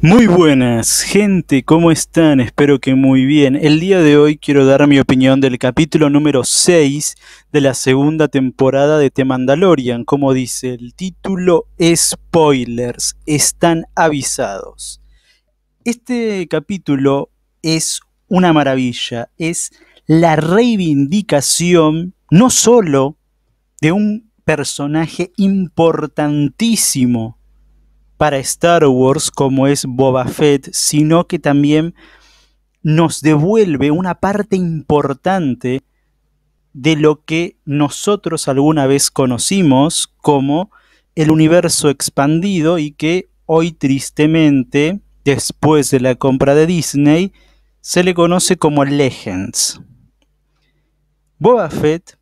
Muy buenas, gente, ¿cómo están? Espero que muy bien. El día de hoy quiero dar mi opinión del capítulo número 6 de la segunda temporada de The Mandalorian. Como dice el título, spoilers, están avisados. Este capítulo es una maravilla, es la reivindicación no solo de un personaje importantísimo para Star Wars como es Boba Fett, sino que también nos devuelve una parte importante de lo que nosotros alguna vez conocimos como el universo expandido y que hoy tristemente, después de la compra de Disney, se le conoce como Legends. Boba Fett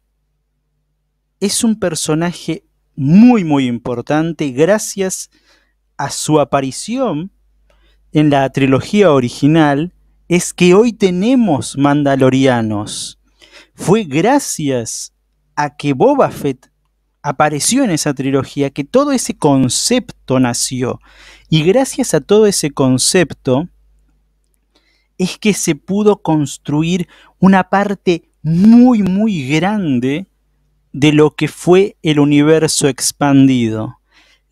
es un personaje muy muy importante gracias a su aparición en la trilogía original es que hoy tenemos mandalorianos. Fue gracias a que Boba Fett apareció en esa trilogía que todo ese concepto nació. Y gracias a todo ese concepto es que se pudo construir una parte muy, muy grande de lo que fue el universo expandido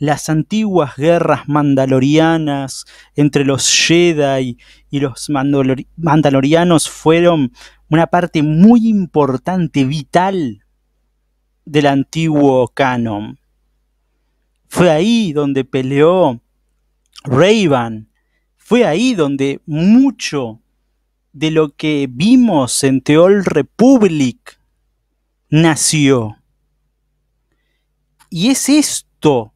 las antiguas guerras mandalorianas entre los Jedi y los mandalorianos fueron una parte muy importante, vital del antiguo canon. Fue ahí donde peleó Raven. Fue ahí donde mucho de lo que vimos en The Old Republic nació. Y es esto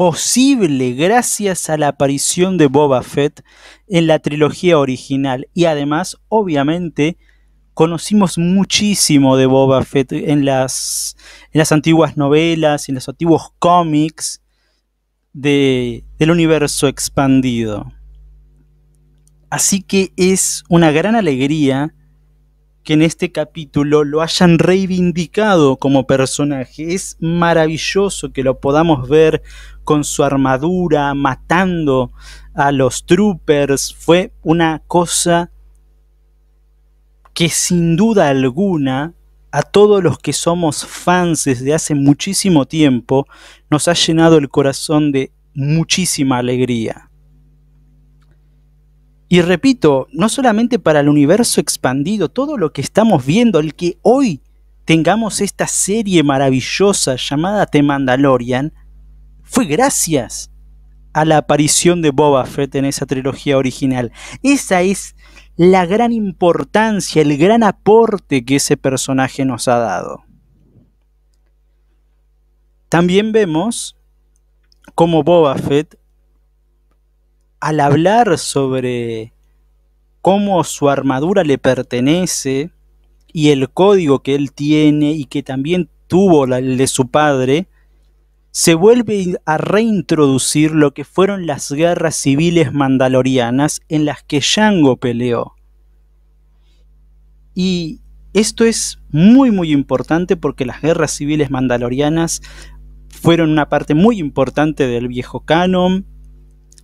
posible gracias a la aparición de Boba Fett en la trilogía original. Y además, obviamente, conocimos muchísimo de Boba Fett en las, las antiguas novelas, en los antiguos cómics de, del universo expandido. Así que es una gran alegría que en este capítulo lo hayan reivindicado como personaje. Es maravilloso que lo podamos ver con su armadura, matando a los troopers. Fue una cosa que sin duda alguna a todos los que somos fans desde hace muchísimo tiempo nos ha llenado el corazón de muchísima alegría. Y repito, no solamente para el universo expandido, todo lo que estamos viendo, el que hoy tengamos esta serie maravillosa llamada The Mandalorian, fue gracias a la aparición de Boba Fett en esa trilogía original. Esa es la gran importancia, el gran aporte que ese personaje nos ha dado. También vemos cómo Boba Fett al hablar sobre cómo su armadura le pertenece y el código que él tiene y que también tuvo el de su padre, se vuelve a reintroducir lo que fueron las guerras civiles mandalorianas en las que Yango peleó. Y esto es muy muy importante porque las guerras civiles mandalorianas fueron una parte muy importante del viejo canon,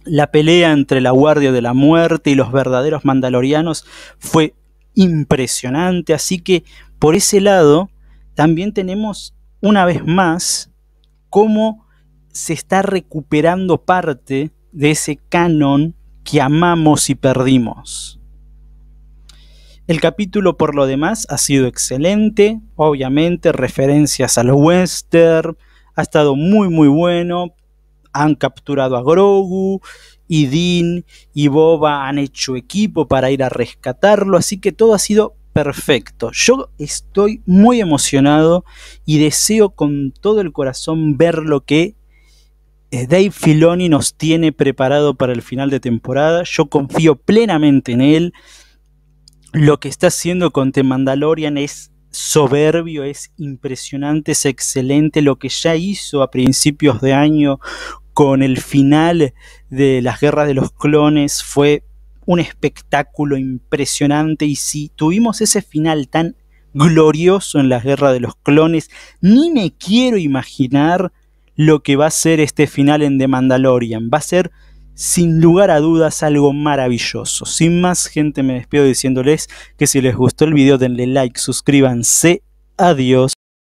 la pelea entre la Guardia de la Muerte y los verdaderos mandalorianos fue impresionante, así que por ese lado también tenemos una vez más cómo se está recuperando parte de ese canon que amamos y perdimos. El capítulo por lo demás ha sido excelente, obviamente referencias al western, ha estado muy muy bueno, han capturado a Grogu y Dean y Boba han hecho equipo para ir a rescatarlo, así que todo ha sido perfecto. Yo estoy muy emocionado y deseo con todo el corazón ver lo que eh, Dave Filoni nos tiene preparado para el final de temporada. Yo confío plenamente en él. Lo que está haciendo con The Mandalorian es soberbio, es impresionante, es excelente lo que ya hizo a principios de año con el final de las guerras de los clones fue un espectáculo impresionante y si tuvimos ese final tan glorioso en las guerras de los clones, ni me quiero imaginar lo que va a ser este final en The Mandalorian. Va a ser sin lugar a dudas algo maravilloso. Sin más gente me despido diciéndoles que si les gustó el video denle like, suscríbanse, adiós.